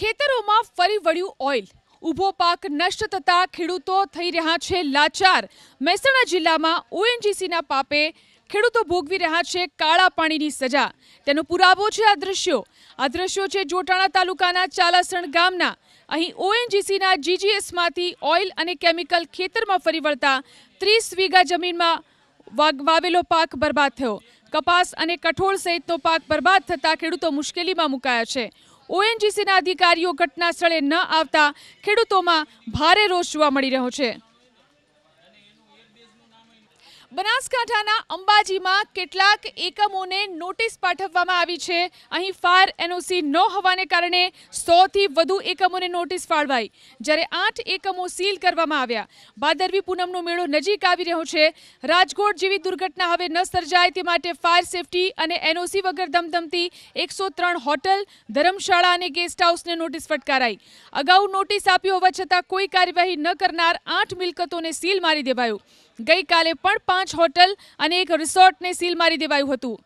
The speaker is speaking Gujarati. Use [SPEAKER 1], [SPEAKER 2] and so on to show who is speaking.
[SPEAKER 1] ખેતરોમાં ફરી વળ્યું ઓઇલ ઊભો પાક નષ્ટ થતા ખેડૂતો થઈ રહ્યા છે લાચાર મહેસાણા જિલ્લામાં ઓએનજીસીના પાપે ખેડૂતો ભોગવી રહ્યા છે કાળા પાણીની સજા તેનો પુરાવો છે આ દ્રશ્યો આ દ્રશ્યો છે જોટાણા તાલુકાના ચાલાસણ ગામના અહીં ઓએનજીસીના જીજીએસમાંથી ઓઇલ અને કેમિકલ ખેતરમાં ફરી વળતા ત્રીસ વીઘા જમીનમાં વાવેલો પાક બરબાદ થયો કપાસ અને કઠોળ સહિતનો પાક બરબાદ થતા ખેડૂતો મુશ્કેલીમાં મુકાયા છે ઓએનજીસીના અધિકારીઓ ઘટના સ્થળે ન આવતા ખેડૂતોમાં ભારે રોષ જોવા મળી રહ્યો છે બનાસકાંઠાના અંબાજીમાં કેટલાક એકમોને નોટિસ પાઠવવામાં આવી છે અહીં ફાયર એનઓસી ન હોવાને કારણે સોથી વધુ એકમોને નોટિસ ફાળવાઈ જ્યારે આઠ એકમો સીલ કરવામાં આવ્યા ભાદરવી પૂનમનો મેળો નજીક આવી રહ્યો છે રાજકોટ જેવી દુર્ઘટના હવે ન સર્જાય તે માટે ફાયર સેફટી અને એનઓસી વગર ધમધમતી એકસો હોટલ ધર્મશાળા અને ગેસ્ટ હાઉસને નોટિસ ફટકારાઈ અગાઉ નોટિસ આપી હોવા છતાં કોઈ કાર્યવાહી ન કરનાર આઠ મિલકતોને સીલ મારી દેવાયું ગઈકાલે પણ પાંચ હોટલ અને એક રિસોર્ટને સીલ મારી દેવાયું હતું